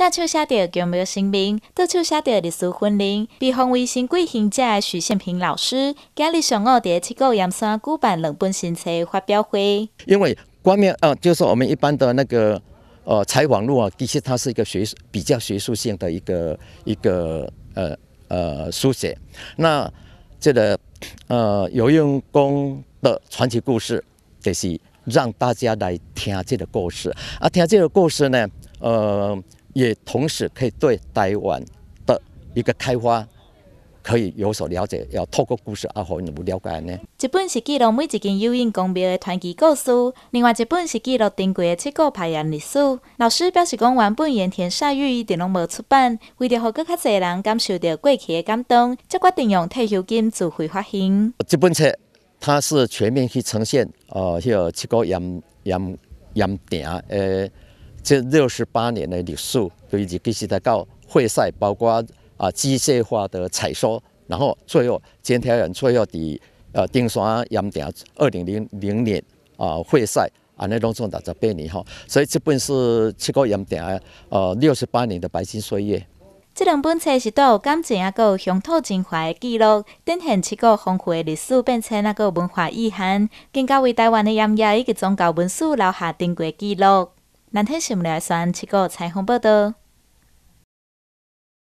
在手写到《姜表姓名》，在手写到历史婚龄，被方为新贵姓家的许宪平老师，今日上午在七股盐山举办两本新册发表会。因为关明呃，就是我们一般的那个呃，采网录啊，其实它是一个学术比较学术性的一个一个呃呃书写。那这个呃，游用功的传奇故事，就是让大家来听这个故事，啊，听这个故事呢，呃。也同时可以对台湾的一个开发可以有所了解，要透过故事啊，何你们了解呢？一本是记录每一件有影公庙的传奇故事，另外一本是记录珍贵的七股排岩历史。老师表示，讲原本盐田善玉一直拢无出版，为了好搁较侪人感受到过去的感动，才决定用退休金自费发行。这本册它是全面去呈现，呃，个七股盐盐盐田诶。这六十八年的历史都已经开始在到会赛，包括啊机械化的采收，然后最后今天人最后的呃登山岩顶二零零零年啊会赛，安尼拢做到十八年吼，所以这本是七个岩顶呃六十八年的白金岁月。这两本册是都有感情啊，个乡土情怀的记录，展现七个丰富的历史变成那个文化遗产，更加为台湾的盐业以及宗教文书留下珍贵记录。南天新闻台双七个彩虹报道。